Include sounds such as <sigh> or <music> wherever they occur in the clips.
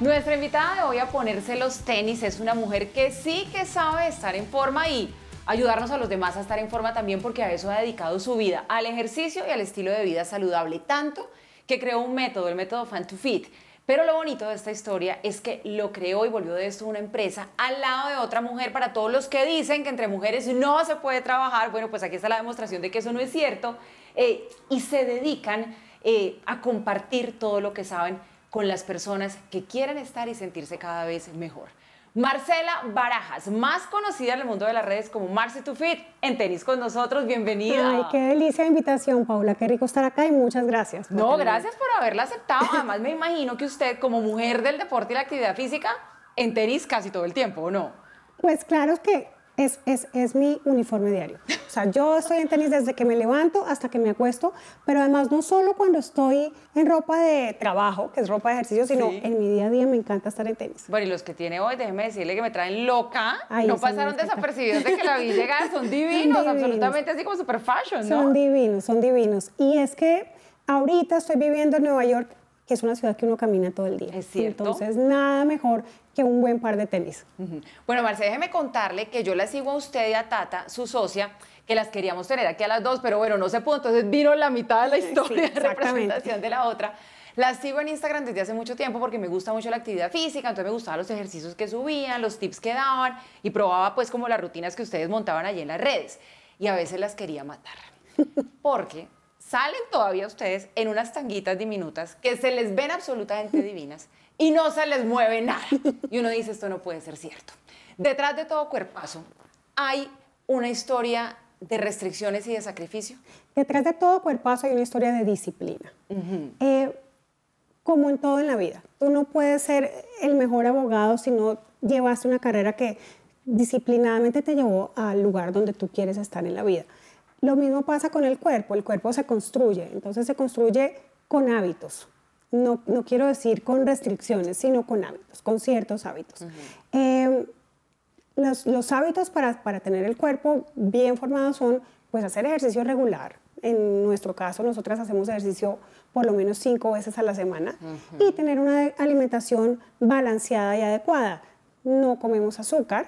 Nuestra invitada de hoy a ponerse los tenis es una mujer que sí que sabe estar en forma y ayudarnos a los demás a estar en forma también porque a eso ha dedicado su vida, al ejercicio y al estilo de vida saludable, tanto que creó un método, el método Fan to Fit. Pero lo bonito de esta historia es que lo creó y volvió de esto una empresa al lado de otra mujer. Para todos los que dicen que entre mujeres no se puede trabajar, bueno, pues aquí está la demostración de que eso no es cierto. Eh, y se dedican eh, a compartir todo lo que saben con las personas que quieren estar y sentirse cada vez mejor. Marcela Barajas, más conocida en el mundo de las redes como marcy To Fit, en tenis con nosotros, bienvenida. Ay, qué delicia de invitación, Paula, qué rico estar acá y muchas gracias. No, gracias por haberla aceptado. Además, me imagino que usted, como mujer del deporte y la actividad física, en tenis casi todo el tiempo, ¿o no? Pues claro que es, es, es mi uniforme diario. O sea, yo estoy en tenis desde que me levanto hasta que me acuesto, pero además no solo cuando estoy en ropa de trabajo, que es ropa de ejercicio, sino en mi día a día me encanta estar en tenis. Bueno, y los que tiene hoy, déjeme decirle que me traen loca. no pasaron desapercibidos de que la vi <laughs> llegar. Son divinos, absolutamente así como super fashion, ¿no? Son divinos, son divinos. Y es que ahorita estoy viviendo en Nueva York que es una ciudad que uno camina todo el día. Es cierto. Entonces, nada mejor que un buen par de tenis. Bueno, Marce, déjeme contarle que yo la sigo a usted y a Tata, su socia, que las queríamos tener aquí a las dos, pero bueno, no se pudo. Entonces vino la mitad de la historia de representación de la otra. Las sigo en Instagram desde hace mucho tiempo porque me gusta mucho la actividad física, entonces me gustaban los ejercicios que subían, los tips que daban y probaba pues como las rutinas que ustedes montaban allí en las redes. Y a veces las quería matar. <laughs> Porque salen todavía ustedes en unas tanguitas diminutas que se les ven absolutamente <laughs> divinas y no se les mueve nada. Y uno dice, esto no puede ser cierto. Detrás de todo cuerpazo hay una historia de restricciones y de sacrificio? Detrás de todo cuerpazo hay una historia de disciplina. Eh, como en todo en la vida, tú no puedes ser el mejor abogado si no llevaste una carrera que disciplinadamente te llevó al lugar donde tú quieres estar en la vida. Lo mismo pasa con el cuerpo, el cuerpo se construye, entonces se construye con hábitos. No, quiero decir con restricciones, sino con hábitos, con ciertos hábitos los, hábitos para, tener el cuerpo bien formado son pues hacer ejercicio regular. En nuestro caso, nosotras hacemos ejercicio por lo menos cinco veces a la semana y tener una alimentación balanceada y adecuada. No comemos azúcar,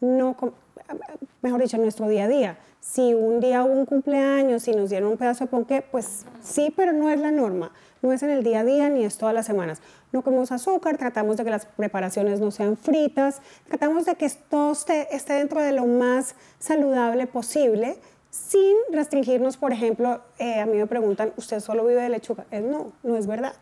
no mejor dicho, en nuestro día a día. Si un día hubo un cumpleaños, y nos dieron un pedazo de ponqué, pues sí, pero no es la norma. No es en el día a día ni es todas las semanas no comemos azúcar, tratamos de que las preparaciones no sean fritas, tratamos de que todo esté, dentro de lo más saludable posible sin restringirnos, por ejemplo, eh, a mí me preguntan, ¿usted solo vive de lechuga? Eh, no, no es verdad.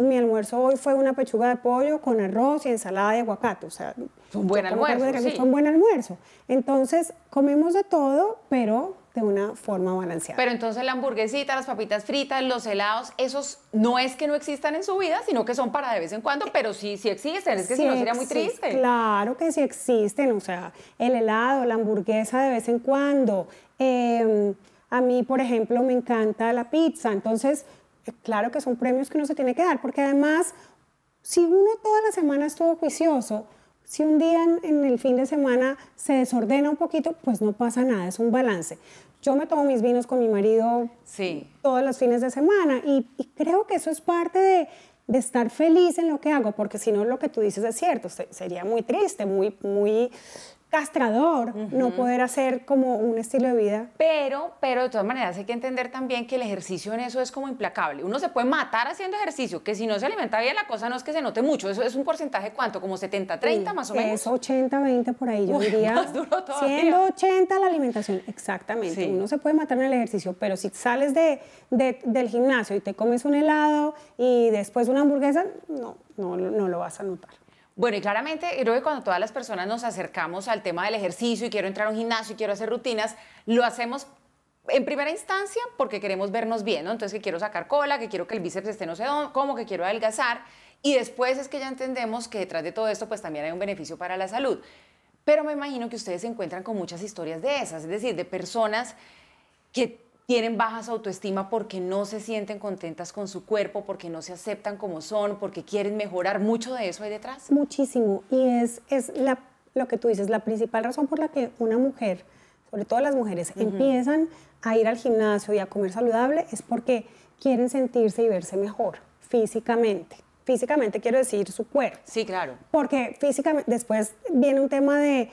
Mi almuerzo hoy fue una pechuga de pollo con arroz y ensalada de aguacate. O sea, un buen almuerzo. un buen almuerzo. Entonces, comemos de todo, pero de una forma balanceada. Pero entonces la hamburguesita, las papitas fritas, los helados, esos no es que no existan en su vida, sino que son para de vez en cuando, eh, pero sí, sí existen, es que si no sería muy triste. Claro que sí existen, o sea, el helado, la hamburguesa de vez en cuando. Em, a mí, por ejemplo, me encanta la pizza, entonces, eh, claro que son premios que uno se tiene que dar, porque además, si uno toda la semana estuvo juicioso, si un día en, el fin de semana se desordena un poquito, pues no pasa nada, es un balance. Yo me tomo mis vinos con mi marido todos los fines de semana y, creo que eso es parte de, de estar feliz en lo que hago, porque si no lo que tú dices es cierto, sería muy triste, muy, muy castrador no poder hacer como un estilo de vida. Pero, pero de todas maneras hay que entender también que el ejercicio en eso es como implacable. Uno se puede matar haciendo ejercicio, que si no se alimenta bien la cosa no es que se note mucho. Eso es un porcentaje cuánto, como 70, 30 más o menos. Es 80, 20 por ahí, yo diría. Siendo 80 la alimentación, exactamente. Uno se puede matar en el ejercicio, pero si sales de, del gimnasio y te comes un helado y después una hamburguesa, no, no, no lo vas a notar. Bueno, y claramente creo que cuando todas las personas nos acercamos al tema del ejercicio y quiero entrar a un gimnasio y quiero hacer rutinas, lo hacemos en primera instancia porque queremos vernos bien, ¿no? Entonces que quiero sacar cola, que quiero que el bíceps esté no sé cómo, que quiero adelgazar. Y después es que ya entendemos que detrás de todo esto pues también hay un beneficio para la salud. Pero me imagino que ustedes se encuentran con muchas historias de esas, es decir, de personas que tienen bajas autoestima porque no se sienten contentas con su cuerpo, porque no se aceptan como son, porque quieren mejorar. ¿Mucho de eso hay detrás? Muchísimo. Y es, la, lo que tú dices, la principal razón por la que una mujer, sobre todo las mujeres, empiezan a ir al gimnasio y a comer saludable es porque quieren sentirse y verse mejor físicamente físicamente quiero decir su cuerpo. Sí, claro. Porque físicamente, después viene un tema de,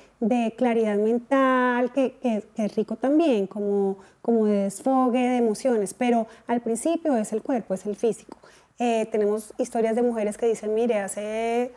claridad mental, que, es rico también, como, como de desfogue de emociones, pero al principio es el cuerpo, es el físico. Eh, tenemos historias de mujeres que dicen, mire, hace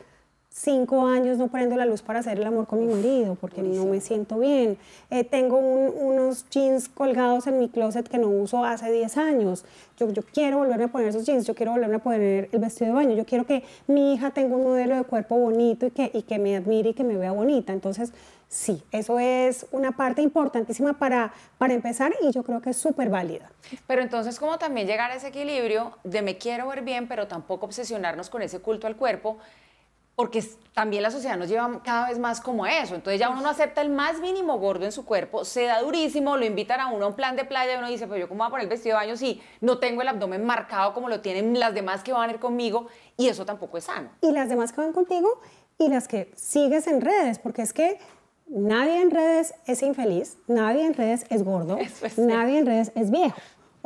cinco años no prendo la luz para hacer el amor con mi marido porque no me siento bien. Eh, tengo unos jeans colgados en mi closet que no uso hace 10 años. Yo, quiero volverme a poner esos jeans, yo quiero volverme a poner el vestido de baño, yo quiero que mi hija tenga un modelo de cuerpo bonito y que, que me admire y que me vea bonita. Entonces, sí, eso es una parte importantísima para, para empezar y yo creo que es súper válida. Pero entonces, ¿cómo también llegar a ese equilibrio de me quiero ver bien, pero tampoco obsesionarnos con ese culto al cuerpo? porque también la sociedad nos lleva cada vez más como eso. Entonces ya uno no acepta el más mínimo gordo en su cuerpo, se da durísimo, lo invitan a uno a un plan de playa y uno dice, pues yo cómo voy a poner el vestido de baño si no tengo el abdomen marcado como lo tienen las demás que van a ir conmigo y eso tampoco es sano. Y las demás que van contigo y las que sigues en redes, porque es que nadie en redes es infeliz, nadie en redes es gordo, <laughs> nadie en redes es viejo.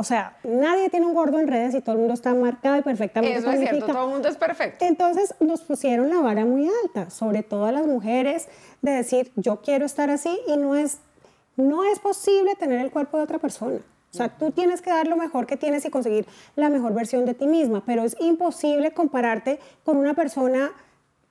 O sea, nadie tiene un gordo en redes y todo el mundo está marcado y perfectamente Eso es cierto, todo el mundo es perfecto. Entonces nos pusieron la vara muy alta, sobre todo a las mujeres, de decir, yo quiero estar así y no es, no es posible tener el cuerpo de otra persona. O sea, tú tienes que dar lo mejor que tienes y conseguir la mejor versión de ti misma, pero es imposible compararte con una persona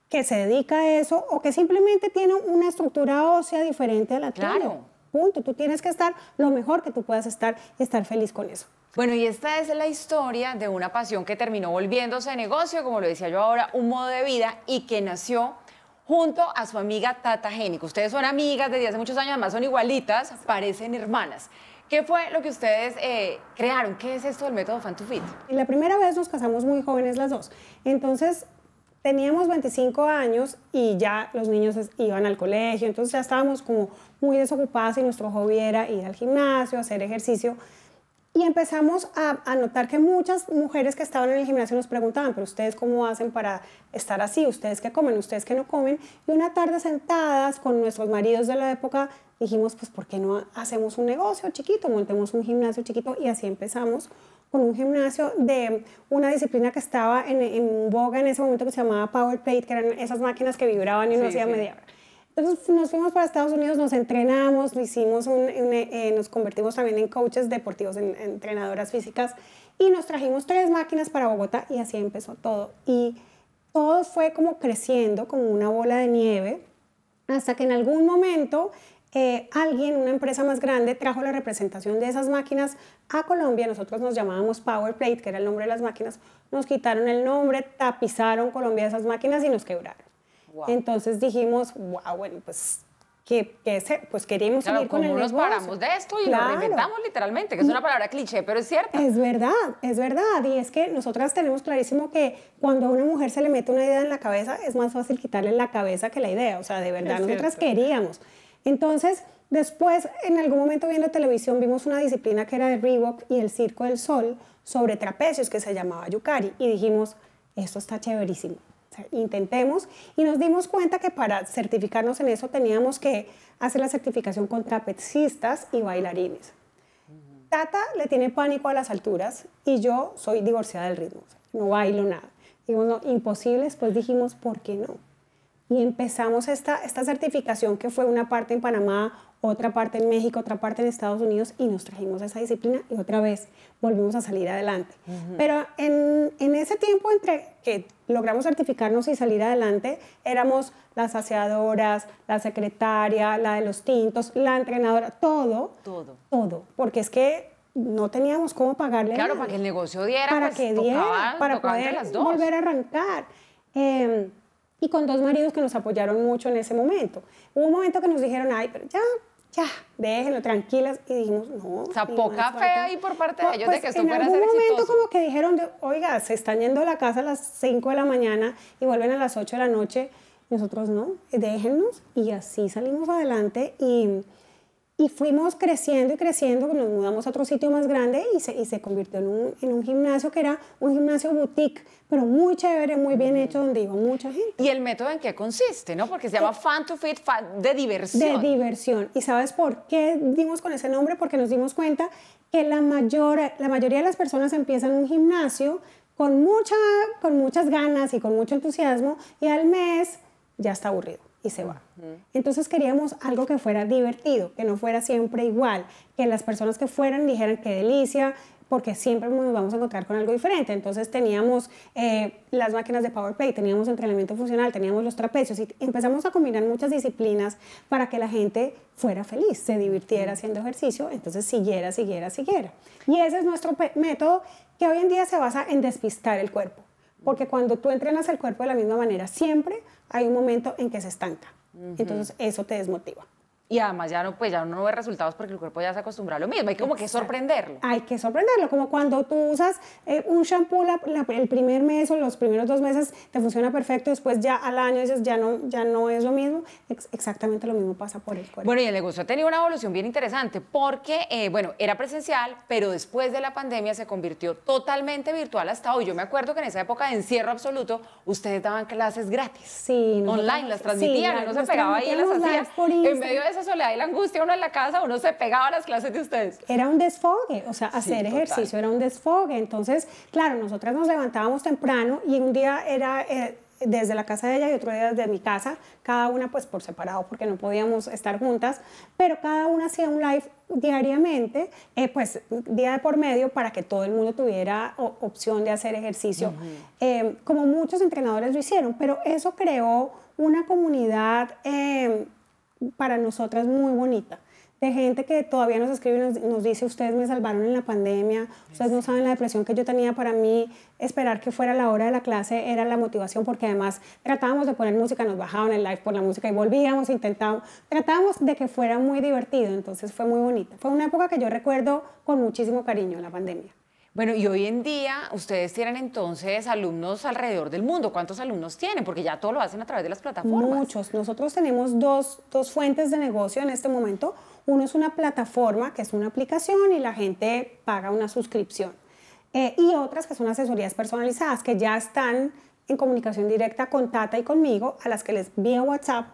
que se dedica a eso o que simplemente tiene una estructura ósea diferente a la claro. Punto. Tú tienes que estar lo mejor que tú puedas estar y estar feliz con eso. Bueno, y esta es la historia de una pasión que terminó volviéndose negocio, como lo decía yo ahora, un modo de vida y que nació junto a su amiga Tata Génico. Ustedes son amigas desde hace muchos años, además son igualitas, parecen hermanas. ¿Qué fue lo que ustedes eh, crearon? ¿Qué es esto del método Fan to Fit? La primera vez nos casamos muy jóvenes las dos. Entonces, teníamos 25 años y ya los niños iban al colegio, entonces ya estábamos como muy desocupadas y nuestro hobby era ir al gimnasio, hacer ejercicio. Y empezamos a, notar que muchas mujeres que estaban en el gimnasio nos preguntaban, pero ustedes cómo hacen para estar así, ustedes qué comen, ustedes qué no comen. Y una tarde sentadas con nuestros maridos de la época dijimos, pues ¿por qué no hacemos un negocio chiquito, montemos un gimnasio chiquito? Y así empezamos con un gimnasio de una disciplina que estaba en, en, boga en ese momento que se llamaba Power Plate, que eran esas máquinas que vibraban y no hacían hacía media hora. Entonces nos fuimos para Estados Unidos, nos entrenamos, hicimos eh, nos convertimos también en coaches deportivos, en, entrenadoras físicas y nos trajimos tres máquinas para Bogotá y así empezó todo. Y todo fue como creciendo, como una bola de nieve, hasta que en algún momento eh, alguien, una empresa más grande, trajo la representación de esas máquinas a Colombia. Nosotros nos llamábamos Power Plate, que era el nombre de las máquinas. Nos quitaron el nombre, tapizaron Colombia de esas máquinas y nos quebraron. Entonces dijimos, wow, bueno, pues que, que pues queríamos con el nos paramos de esto y lo reinventamos literalmente, que es una palabra cliché, pero es cierto. Es verdad, es verdad. Y es que nosotras tenemos clarísimo que cuando a una mujer se le mete una idea en la cabeza, es más fácil quitarle la cabeza que la idea. O sea, de verdad, nosotras queríamos. Entonces, después, en algún momento viendo televisión, vimos una disciplina que era de Reebok y el Circo del Sol sobre trapecios que se llamaba Yukari y dijimos, esto está chéverísimo. intentemos y nos dimos cuenta que para certificarnos en eso teníamos que hacer la certificación con trapecistas y bailarines. Tata le tiene pánico a las alturas y yo soy divorciada del ritmo, no bailo nada. Dijimos, imposible, después dijimos, ¿por qué no? y empezamos esta, esta certificación que fue una parte en Panamá, otra parte en México, otra parte en Estados Unidos y nos trajimos esa disciplina y otra vez volvimos a salir adelante. Pero en, ese tiempo entre que logramos certificarnos y salir adelante, éramos las aseadoras, la secretaria, la de los tintos, la entrenadora, todo. Todo. Todo, porque es que no teníamos cómo pagarle. Claro, para que el negocio diera. Para pues, que diera, para poder volver a arrancar. Em, y con dos maridos que nos apoyaron mucho en ese momento. Hubo un momento que nos dijeron, ay, pero ya, ya, déjenlo, tranquilas, y dijimos, no. O sea, poca fe ahí por parte de ellos pues de que esto fuera a ser En algún momento como que dijeron, oiga, se están yendo a la casa a las 5 de la mañana y vuelven a las 8 de la noche, nosotros no, déjennos, y así salimos adelante y y fuimos creciendo y creciendo, nos mudamos a otro sitio más grande y se, convirtió en un, en un, gimnasio que era un gimnasio boutique, pero muy chévere, muy bien hecho, donde iba mucha gente. ¿Y el método en qué consiste? no Porque se llama eh, Fun to Fit, de diversión. De diversión. ¿Y sabes por qué dimos con ese nombre? Porque nos dimos cuenta que la, mayor, la mayoría de las personas empiezan un gimnasio con, mucha, con muchas ganas y con mucho entusiasmo y al mes ya está aburrido y se va. Entonces queríamos algo que fuera divertido, que no fuera siempre igual, que las personas que fueran dijeran qué delicia, porque siempre nos vamos a encontrar con algo diferente. Entonces teníamos eh, las máquinas de Power teníamos entrenamiento funcional, teníamos los trapecios y empezamos a combinar muchas disciplinas para que la gente fuera feliz, se divirtiera haciendo ejercicio, entonces siguiera, siguiera, siguiera. Y ese es nuestro método que hoy en día se basa en despistar el cuerpo. Porque cuando tú entrenas el cuerpo de la misma manera, siempre hay un momento en que se estanca. Entonces eso te desmotiva y además ya no, pues ya no ve resultados porque el cuerpo ya se acostumbra a lo mismo. Hay como que sorprenderlo. Hay que sorprenderlo, como cuando tú usas eh, un shampoo el primer mes o los primeros dos meses te funciona perfecto, después ya al año dices ya no, ya no es lo mismo. exactamente lo mismo pasa por el cuerpo. Bueno, y el negocio ha tenido una evolución bien interesante porque, eh, bueno, era presencial, pero después de la pandemia se convirtió totalmente virtual hasta hoy. Yo me acuerdo que en esa época de encierro absoluto, ustedes daban clases gratis. Sí. Online, las transmitían, no se pegaba ahí, las hacía. En medio de esa soledad y la angustia uno en la casa, uno se pegaba a las clases de ustedes. Era un desfogue, o sea, hacer ejercicio era un desfogue. Entonces, claro, nosotras nos levantábamos temprano y un día era... Eh, desde la casa de ella y otro día desde mi casa, cada una pues por separado porque no podíamos estar juntas, pero cada una hacía un live diariamente, eh, pues día de por medio para que todo el mundo tuviera opción de hacer ejercicio, em, como muchos entrenadores lo hicieron, pero eso creó una comunidad... Eh, para nosotras muy bonita de gente que todavía nos escribe y nos, dice, ustedes me salvaron en la pandemia, ustedes no saben la depresión que yo tenía, para mí esperar que fuera la hora de la clase era la motivación, porque además tratábamos de poner música, nos bajaban el live por la música y volvíamos, intentábamos, tratábamos de que fuera muy divertido, entonces fue muy bonita. Fue una época que yo recuerdo con muchísimo cariño, la pandemia. Bueno, y hoy en día ustedes tienen entonces alumnos alrededor del mundo. ¿Cuántos alumnos tienen? Porque ya todo lo hacen a través de las plataformas. Muchos. Nosotros tenemos dos, fuentes de negocio en este momento. Uno es una plataforma, que es una aplicación y la gente paga una suscripción. Eh, y otras que son asesorías personalizadas, que ya están en comunicación directa con Tata y conmigo, a las que les vía WhatsApp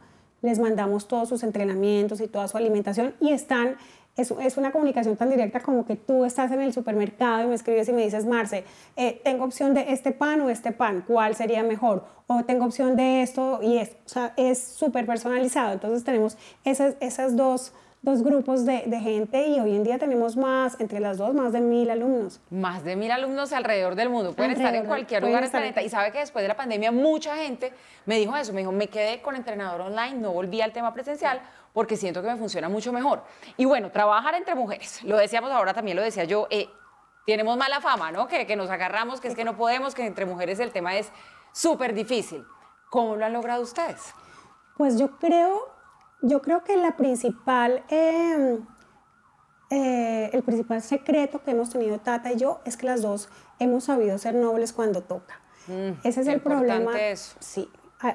les mandamos todos sus entrenamientos y toda su alimentación y están es, una comunicación tan directa como que tú estás en el supermercado y me escribes y me dices, Marce, eh, tengo opción de este pan o este pan, ¿cuál sería mejor? O tengo opción de esto y esto. O sea, es súper personalizado. Entonces tenemos esas, esas dos dos grupos de, gente y hoy en día tenemos más, entre las dos, más de mil alumnos. Más de mil alumnos alrededor del mundo. Pueden estar en cualquier lugar del planeta. Y sabe que después de la pandemia mucha gente me dijo eso. Me dijo, me quedé con entrenador online, no volví al tema presencial porque siento que me funciona mucho mejor. Y bueno, trabajar entre mujeres. <laughs> Lo decíamos ahora, también lo decía yo. Eh, tenemos mala fama, ¿no? Que, que nos agarramos, que es que no podemos, que entre mujeres el tema es súper difícil. ¿Cómo lo han logrado ustedes? Pues yo creo yo creo que la principal, em, eh, el principal secreto que hemos tenido Tata y yo es que las dos hemos sabido ser nobles cuando toca. Mm, Ese es el problema. Sí,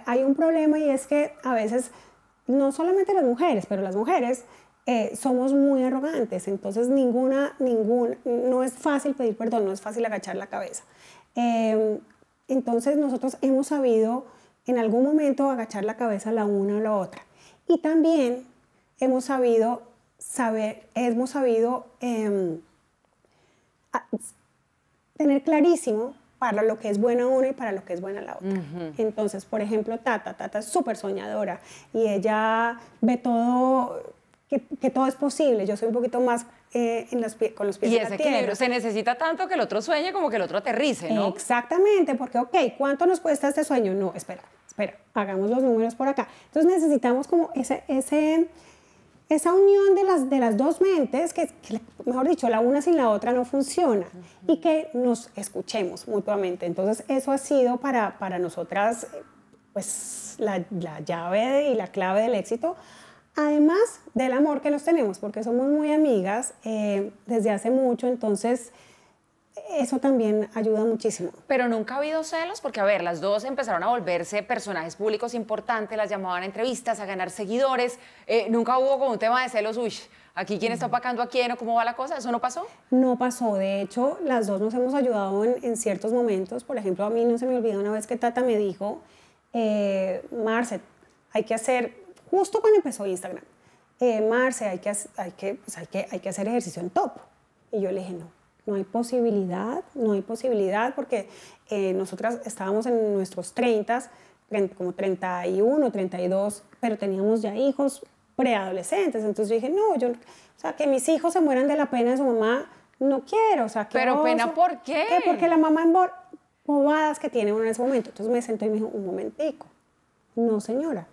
hay un problema y es que a veces, no solamente las mujeres, pero las mujeres eh, somos muy arrogantes, entonces ninguna, ningún, no es fácil pedir perdón, no es fácil agachar la cabeza. Em, entonces nosotros hemos sabido en algún momento agachar la cabeza la una o la otra. Y también hemos sabido saber, hemos em, tener clarísimo para lo que es buena una y para lo que es buena la otra. Entonces, por ejemplo, Tata, Tata es súper soñadora y ella ve todo, que, que, todo es posible. Yo soy un poquito más eh, con los pies y ese equilibrio se necesita tanto que el otro sueñe como que el otro aterrice, ¿no? Exactamente, porque, ok, ¿cuánto nos cuesta este sueño? No, espera, espera, hagamos los números por acá. Entonces necesitamos como ese, ese, esa unión de las, de las dos mentes, que, mejor dicho, la una sin la otra no funciona, y que nos escuchemos mutuamente. Entonces eso ha sido para, para nosotras pues la, la llave y la clave del éxito además del amor que los tenemos, porque somos muy amigas eh, desde hace mucho, entonces eso también ayuda muchísimo. Pero nunca ha habido celos, porque a ver, las dos empezaron a volverse personajes públicos importantes, las llamaban a entrevistas, a ganar seguidores, eh, nunca hubo como un tema de celos, uy, aquí quién está pagando a quién o cómo va la cosa, ¿eso no pasó? No pasó, de hecho, las dos nos hemos ayudado en, ciertos momentos, por ejemplo, a mí no se me olvida una vez que Tata me dijo, eh, Marce, hay que hacer justo cuando empezó Instagram, eh, Marce, hay que, hay, que, pues, hay, que, hay que hacer ejercicio en top. Y yo le dije, no, no hay posibilidad, no hay posibilidad porque eh, nosotras estábamos en nuestros 30, como 31, 32, pero teníamos ya hijos preadolescentes. Entonces yo dije, no, yo, o sea, que mis hijos se mueran de la pena de su mamá, no quiero, o sea, que... Pero pena, ¿por qué? porque la mamá en bobadas que tiene uno en ese momento. Entonces me senté y me dijo, un momentico, no señora,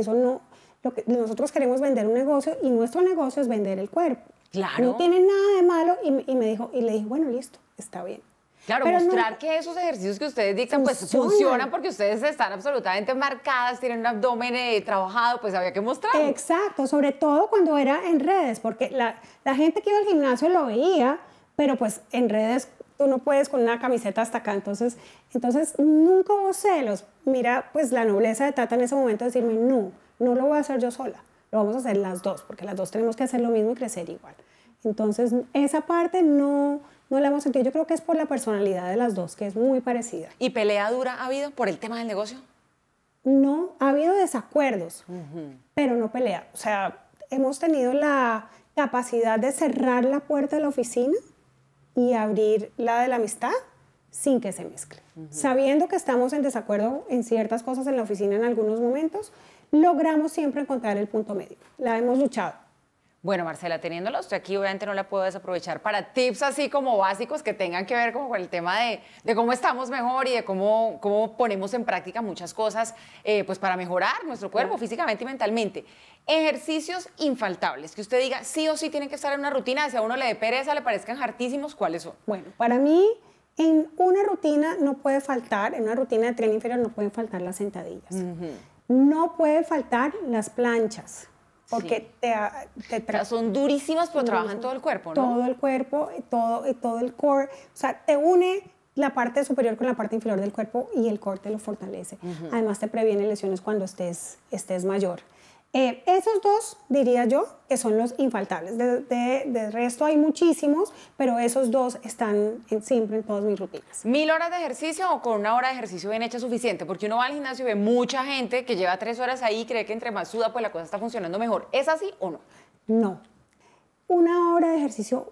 eso no, lo que nosotros queremos vender un negocio y nuestro negocio es vender el cuerpo. No tiene nada de malo y, y me dijo, y le dije, bueno, listo, está bien. Claro, mostrar que esos ejercicios que ustedes dictan pues funcionan porque ustedes están absolutamente marcadas, tienen un abdomen eh, trabajado, pues había que mostrar. Exacto, sobre todo cuando era en redes, porque la, la gente que iba al gimnasio lo veía, pero pues en redes tú no puedes con una camiseta hasta acá. Entonces, entonces nunca hubo celos. Mira, pues la nobleza de Tata en ese momento de decirme, no, no lo voy a hacer yo sola, lo vamos a hacer las dos, porque las dos tenemos que hacer lo mismo y crecer igual. Entonces, esa parte no, no la hemos sentido. Yo creo que es por la personalidad de las dos, que es muy parecida. ¿Y pelea dura ha habido por el tema del negocio? No, ha habido desacuerdos, pero no pelea. O sea, hemos tenido la capacidad de cerrar la puerta de la oficina y abrir la de la amistad sin que se mezcle. Sabiendo que estamos en desacuerdo en ciertas cosas en la oficina en algunos momentos, logramos siempre encontrar el punto medio. La hemos luchado. Bueno, Marcela, teniéndola usted aquí, obviamente no la puedo desaprovechar para tips así como básicos que tengan que ver con el tema de, cómo estamos mejor y de cómo, ponemos en práctica muchas cosas eh, pues para mejorar nuestro cuerpo físicamente y mentalmente. Ejercicios infaltables, que usted diga sí o sí tienen que estar en una rutina, si a uno le dé pereza, le parezcan hartísimos, ¿cuáles son? Bueno, para mí en una rutina no puede faltar, en una rutina de tren inferior no pueden faltar las sentadillas, no puede faltar las planchas porque te, son durísimas, pero trabajan todo el cuerpo, ¿no? Todo el cuerpo, eh, eh, todo, el core. O sea, te une la parte superior con la parte inferior del cuerpo y el core te lo fortalece. Además, te previene lesiones cuando estés, estés mayor. Eh, esos dos diría yo que son los infaltables. De, resto hay muchísimos, pero esos dos están siempre en todas mis rutinas. ¿Mil horas de ejercicio o con una hora de ejercicio bien hecha suficiente? Porque uno va al gimnasio y ve mucha gente que lleva tres horas ahí y cree que entre más suda pues la cosa está funcionando mejor. ¿Es así o no? No. Una hora de ejercicio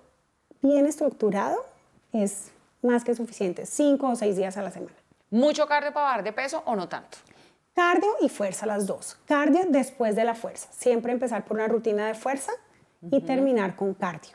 bien estructurado es más que suficiente, cinco o seis días a la semana. ¿Mucho cardio para bajar de peso o no tanto? Cardio y fuerza las dos. Cardio después de la fuerza. Siempre empezar por una rutina de fuerza y terminar con cardio.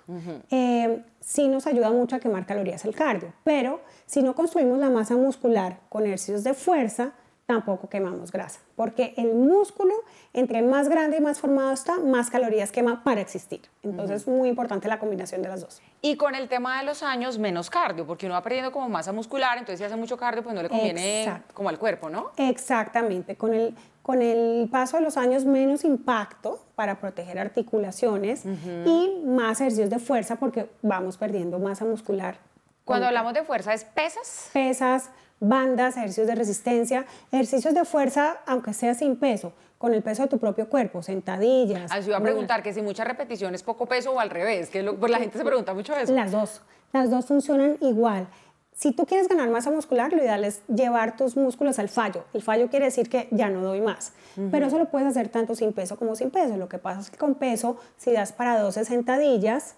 Eh, sí nos ayuda mucho a quemar calorías el cardio, pero si no construimos la masa muscular con ejercicios de fuerza, tampoco quemamos grasa, porque el músculo, entre más grande y más formado está, más calorías quema para existir. Entonces, es muy importante la combinación de las dos. Y con el tema de los años, menos cardio, porque uno va perdiendo como masa muscular, entonces si hace mucho cardio, pues no le conviene como al cuerpo, ¿no? Exactamente. Con el, con el paso de los años, menos impacto para proteger articulaciones y más ejercicios de fuerza, porque vamos perdiendo masa muscular. Cuando hablamos de fuerza, ¿es pesas? Pesas, bandas, ejercicios de resistencia, ejercicios de fuerza, aunque sea sin peso, con el peso de tu propio cuerpo, sentadillas. Así ah, iba a preguntar que si muchas es poco peso o al revés, que lo, pues la gente se pregunta mucho eso. Las dos, las dos funcionan igual. Si tú quieres ganar masa muscular, lo ideal es llevar tus músculos al fallo. El fallo quiere decir que ya no doy más. Pero eso lo puedes hacer tanto sin peso como sin peso. Lo que pasa es que con peso, si das para 12 sentadillas,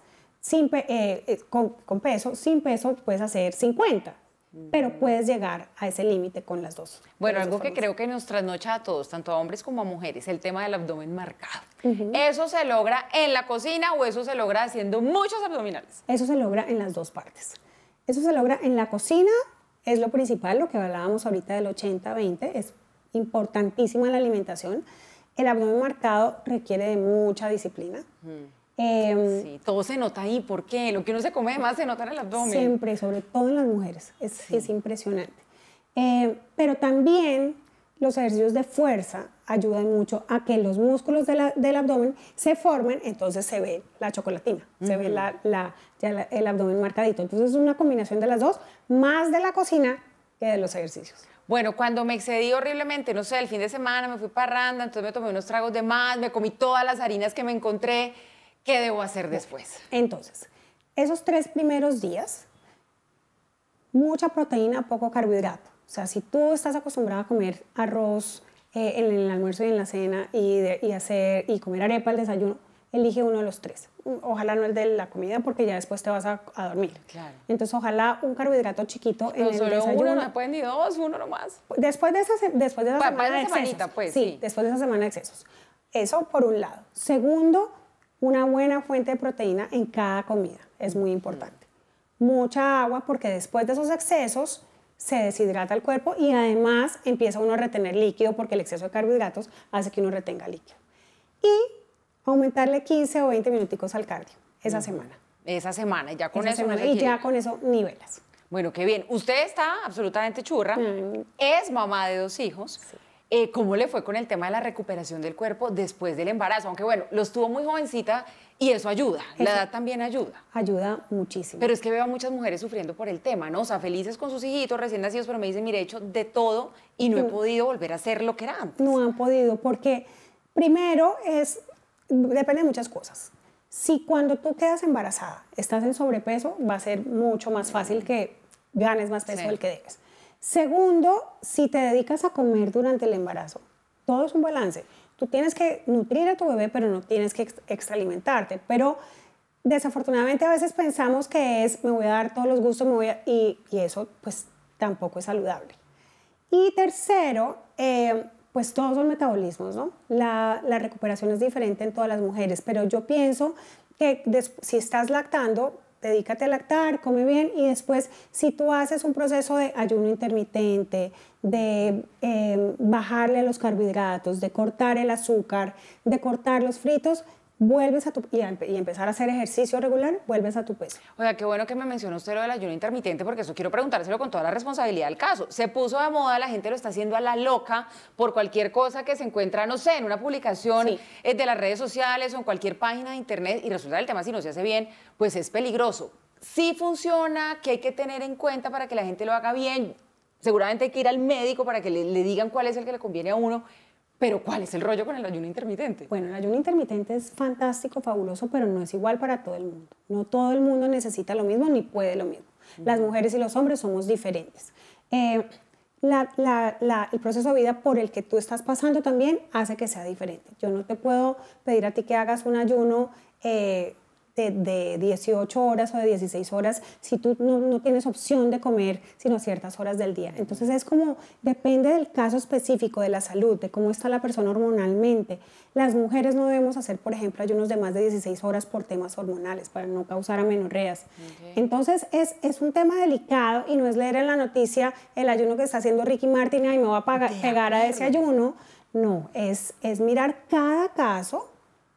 eh, eh, con, con, peso, sin peso puedes hacer 50 pero puedes llegar a ese límite con las dos. Bueno, algo que creo que nos trasnocha a todos, tanto a hombres como a mujeres, el tema del abdomen marcado. ¿Eso se logra en la cocina o eso se logra haciendo muchos abdominales? Eso se logra en las dos partes. Eso se logra en la cocina, es lo principal, lo que hablábamos ahorita del 80-20, es importantísima la alimentación. El abdomen marcado requiere de mucha disciplina. Em, sí, todo se nota ahí, ¿por qué? Lo que uno se come más se nota en el abdomen. Siempre, sobre todo en las mujeres, es, impresionante. Eh, pero también los ejercicios de fuerza ayudan mucho a que los músculos del abdomen se formen, entonces se ve la chocolatina, se ve la, el abdomen marcadito. Entonces es una combinación de las dos, más de la cocina que de los ejercicios. Bueno, cuando me excedí horriblemente, no sé, el fin de semana me fui parranda, entonces me tomé unos tragos de más, me comí todas las harinas que me encontré ¿Qué debo hacer después? Entonces, esos tres primeros días, mucha proteína, poco carbohidrato. O sea, si tú estás acostumbrada a comer arroz eh, en el almuerzo y en la cena y, hacer, y comer arepa al desayuno, elige uno de los tres. Mm, ojalá no el de la comida porque ya después te vas a, dormir. Claro. Entonces, ojalá un carbohidrato chiquito en el solo Uno, no pueden ir dos, uno nomás. Pues, después de esa, después de semana pues, sí, sí, después de esa semana de excesos. Eso por un lado. Segundo, una buena fuente de proteína en cada comida. Es muy importante. Mucha agua porque después de esos excesos se deshidrata el cuerpo y además empieza uno a retener líquido porque el exceso de carbohidratos hace que uno retenga líquido. Y aumentarle 15 o 20 minuticos al cardio esa semana. Esa semana, ya con eso. Semana, y ya con eso nivelas. Bueno, qué bien. Usted está absolutamente churra. Mm. Es mamá de dos hijos. Sí. Eh, ¿Cómo le fue con el tema de la recuperación del cuerpo después del embarazo? Aunque bueno, lo estuvo muy jovencita y eso ayuda. la edad también ayuda. Ayuda muchísimo. Pero es que veo a muchas mujeres sufriendo por el tema, ¿no? O sea, felices con sus hijitos recién nacidos, pero me dicen, mire, he hecho de todo y no, he mm. podido volver a ser lo que era antes. No han podido, porque primero es, depende de muchas cosas. Si cuando tú quedas embarazada estás en sobrepeso, va a ser mucho más fácil que ganes más peso el que dejes. Segundo, si te dedicas a comer durante el embarazo, todo es un balance. Tú tienes que nutrir a tu bebé, pero no tienes que extraalimentarte. Pero desafortunadamente a veces pensamos que es, me voy a dar todos los gustos me voy y, eso pues tampoco es saludable. Y tercero, eh, pues todos son metabolismos, ¿no? La, la recuperación es diferente en todas las mujeres, pero yo pienso que si estás lactando, dedícate a lactar, come bien y después si tú haces un proceso de ayuno intermitente, de eh, bajarle los carbohidratos, de cortar el azúcar, de cortar los fritos, vuelves a tu y, empezar a hacer ejercicio regular, vuelves a tu peso. O sea, qué bueno que me mencionó usted lo del ayuno intermitente, porque eso quiero preguntárselo con toda la responsabilidad del caso. Se puso de moda, la gente lo está haciendo a la loca por cualquier cosa que se encuentra, no sé, en una publicación eh, de las redes sociales o en cualquier página de internet y resulta el tema si no se hace bien, pues es peligroso. Sí funciona, que hay que tener en cuenta para que la gente lo haga bien. Seguramente hay que ir al médico para que le digan cuál es el que le conviene a uno pero ¿cuál es el rollo con el ayuno intermitente? Bueno, el ayuno intermitente es fantástico, fabuloso, pero no es igual para todo el mundo. No todo el mundo necesita lo mismo ni puede lo mismo. Las mujeres y los hombres somos diferentes. Eh, el proceso de vida por el que tú estás pasando también hace que sea diferente. Yo no te puedo pedir a ti que hagas un ayuno eh, de, 18 horas o de 16 horas si tú no, tienes opción de comer sino ciertas horas del día. Entonces es como, depende del caso específico de la salud, de cómo está la persona hormonalmente. Las mujeres no debemos hacer, por ejemplo, ayunos de más de 16 horas por temas hormonales para no causar amenorreas. Entonces es, un tema delicado y no es leer en la noticia el ayuno que está haciendo Ricky Martin y me va a pagar, pegar a ese ayuno. No, es, es mirar cada caso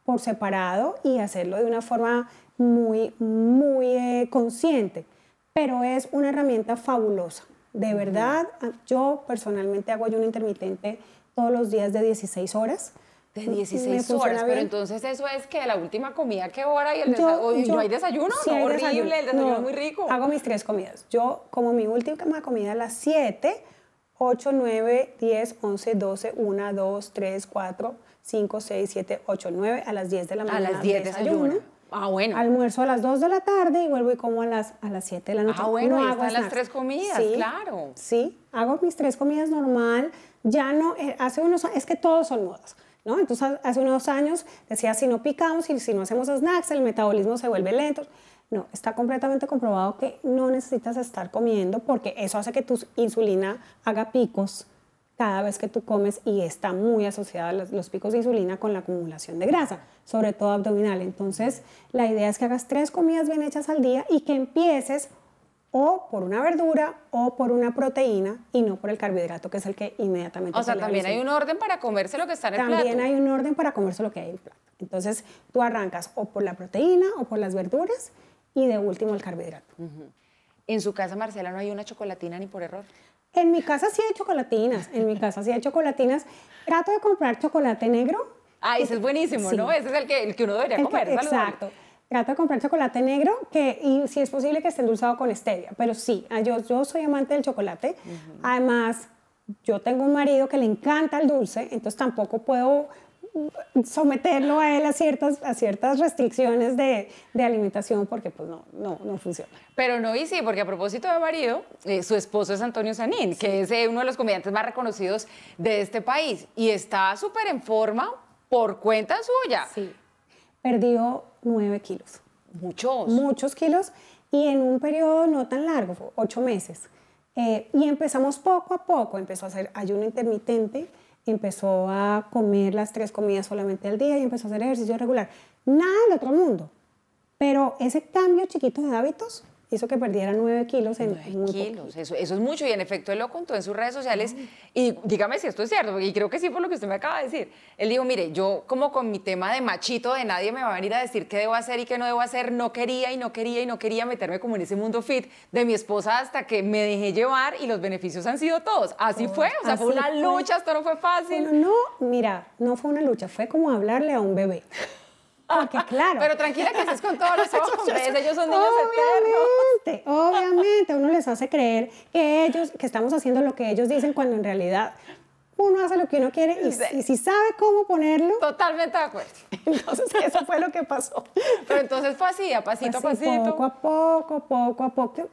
por separado y hacerlo de una forma muy, muy eh, consciente. Pero es una herramienta fabulosa. De verdad, ah, yo personalmente hago ayuno intermitente todos los días de 16 horas. De 16 horas, pero entonces eso es que la última comida, ¿qué hora? ¿Y el ¿no hay desayuno? Sí horrible, el desayuno es muy rico. Hago mis tres comidas. Yo como mi última comida a las 7, 8, 9, 10, 11, 12, 1, 2, 3, 4, 5, 6, 7, 8, 9, a las 10 de la mañana. A las 10 desayuno. Ah, bueno. Almuerzo a las 2 de la tarde y vuelvo y como a las, a las 7 de la ah, noche. Ah, bueno, hago las tres comidas, sí, claro. Sí, hago mis tres comidas normal. Ya no, eh, hace unos es que todos son modas. ¿No? Entonces, hace unos años decía, si no picamos y si no hacemos snacks, el metabolismo se vuelve lento. No, está completamente comprobado que no necesitas estar comiendo porque eso hace que tu insulina haga picos cada vez que tú comes y está muy asociada a los, picos de insulina con la acumulación de grasa, sobre todo abdominal. Entonces, la idea es que hagas tres comidas bien hechas al día y que empieces o por una verdura o por una proteína y no por el carbohidrato que es el que inmediatamente... O sea, también hay un orden para comerse lo que está en el plato. También hay un orden para comerse lo que hay en el plato. Entonces, tú arrancas o por la proteína o por las verduras y de último el carbohidrato. En su casa, Marcela, no hay una chocolatina ni por error. En mi casa sí hay chocolatinas, en mi casa sí hay chocolatinas. Trato de comprar chocolate negro. Ah, ese es buenísimo, ¿no? Ese es el que, uno debería comer, Exacto. Trato de comprar chocolate negro que, y si es posible que esté endulzado con stevia, pero sí, ah, yo, yo soy amante del chocolate. Además, yo tengo un marido que le encanta el dulce, entonces tampoco puedo someterlo a él a ciertas, restricciones de, alimentación porque pues no, no, funciona. Pero no, y sí, porque a propósito de marido, eh, su esposo es Antonio Sanín, que es eh, uno de los comediantes más reconocidos de este país y está súper en forma por cuenta suya. Sí, perdió nueve kilos. Muchos. Muchos kilos y en un periodo no tan largo, ocho meses. Eh, y empezamos poco a poco, empezó a hacer ayuno intermitente empezó a comer las tres comidas solamente al día y empezó a hacer ejercicio regular. Nada de otro mundo. Pero ese cambio chiquito de hábitos hizo que perdiera 9 kilos en 9 muy kilos, eso, es mucho y en efecto él lo contó en sus redes sociales y dígame si esto es cierto, y creo que sí por lo que usted me acaba de decir. Él dijo, mire, yo como con mi tema de machito de nadie me va a venir a decir qué debo hacer y qué no debo hacer, no quería y no quería y no quería meterme como en ese mundo fit de mi esposa hasta que me dejé llevar y los beneficios han sido todos. Así oh, fue, o sea, fue una lucha, esto no fue fácil. no, mira, no fue una lucha, fue como hablarle a un bebé. Porque claro. Pero tranquila que estás con todos los <laughs> hombres, ellos son niños <laughs> obviamente, eternos. Obviamente, uno les hace creer que ellos, que estamos haciendo lo que ellos dicen cuando en realidad uno hace lo que uno quiere y, si sabe cómo ponerlo. Totalmente de acuerdo. Entonces, eso fue lo que pasó. Pero entonces fue así, a pasito a pasito. Poco a poco, poco a poco.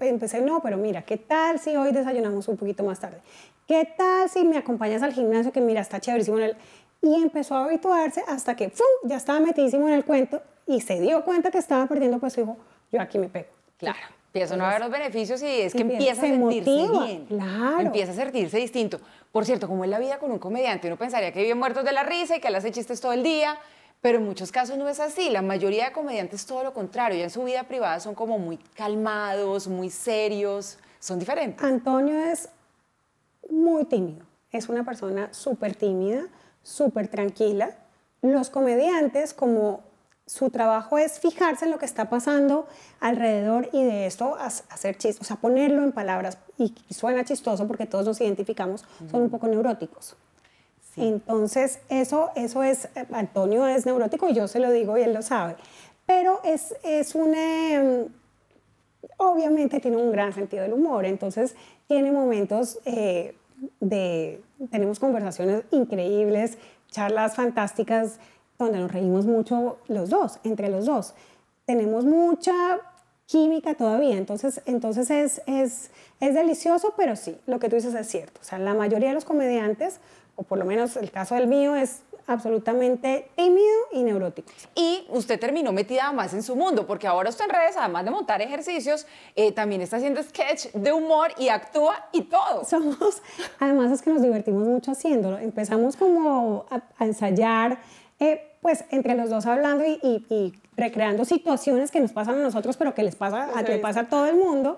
Empecé, no, pero mira, ¿qué tal si hoy desayunamos un poquito más tarde? ¿Qué tal si me acompañas al gimnasio? Que mira, está chéverísimo. El, y empezó a habituarse hasta que ¡fum! ya estaba metidísimo en el cuento y se dio cuenta que estaba perdiendo peso yo aquí me pego. Claro. Empieza a ver los beneficios y es que empieza, a sentirse bien. Claro. Empieza a sentirse distinto. Por cierto, como es la vida con un comediante, uno pensaría que vive muertos de la risa y que él hace chistes todo el día, pero en muchos casos no es así. La mayoría de comediantes todo lo contrario. Ya en su vida privada son como muy calmados, muy serios, son diferentes. Antonio es muy tímido. Es una persona súper tímida súper tranquila. Los comediantes, como su trabajo es fijarse en lo que está pasando alrededor y de esto hacer chistes, o sea, ponerlo en palabras, y, suena chistoso porque todos nos identificamos, son un poco neuróticos. Entonces, eso, eso es, eh, Antonio es neurótico y yo se lo digo y él lo sabe, pero es, es un, em, obviamente tiene un gran sentido del humor, entonces tiene momentos eh, de tenemos conversaciones increíbles, charlas fantásticas donde nos reímos mucho los dos, entre los dos. Tenemos mucha química todavía, entonces, entonces es, es, es delicioso, pero sí, lo que tú dices es cierto. O sea, la mayoría de los comediantes, o por lo menos el caso del mío, es absolutamente tímido y neurótico. Y usted terminó metida más en su mundo, porque ahora usted en redes, además de montar ejercicios, eh, también está haciendo sketch de humor y actúa y todo. Somos, además es que nos divertimos mucho haciéndolo. Empezamos como a, ensayar, eh, pues entre los dos hablando y, recreando situaciones que nos pasan a nosotros, pero que les pasa, a, le pasa a todo el mundo.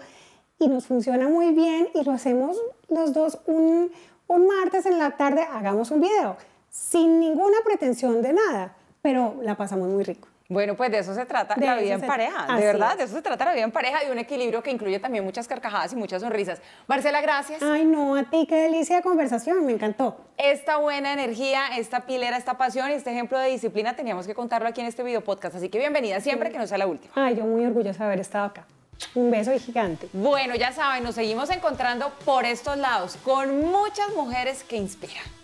Y nos funciona muy bien y lo hacemos los dos un, un martes en la tarde, hagamos un video sin ninguna pretensión de nada, pero la pasamos muy rico. Bueno, pues de eso se trata de la vida en pareja, de verdad, de eso se trata la vida en pareja, de un equilibrio que incluye también muchas carcajadas y muchas sonrisas. Marcela, gracias. Ay, no, a ti, qué delicia de conversación, me encantó. Esta buena energía, esta pilera, esta pasión y este ejemplo de disciplina teníamos que contarlo aquí en este video podcast, así que bienvenida siempre, que no sea la última. Ay, yo muy orgullosa de haber estado acá. Un beso gigante. Bueno, ya saben, nos seguimos encontrando por estos lados con muchas mujeres que inspiran.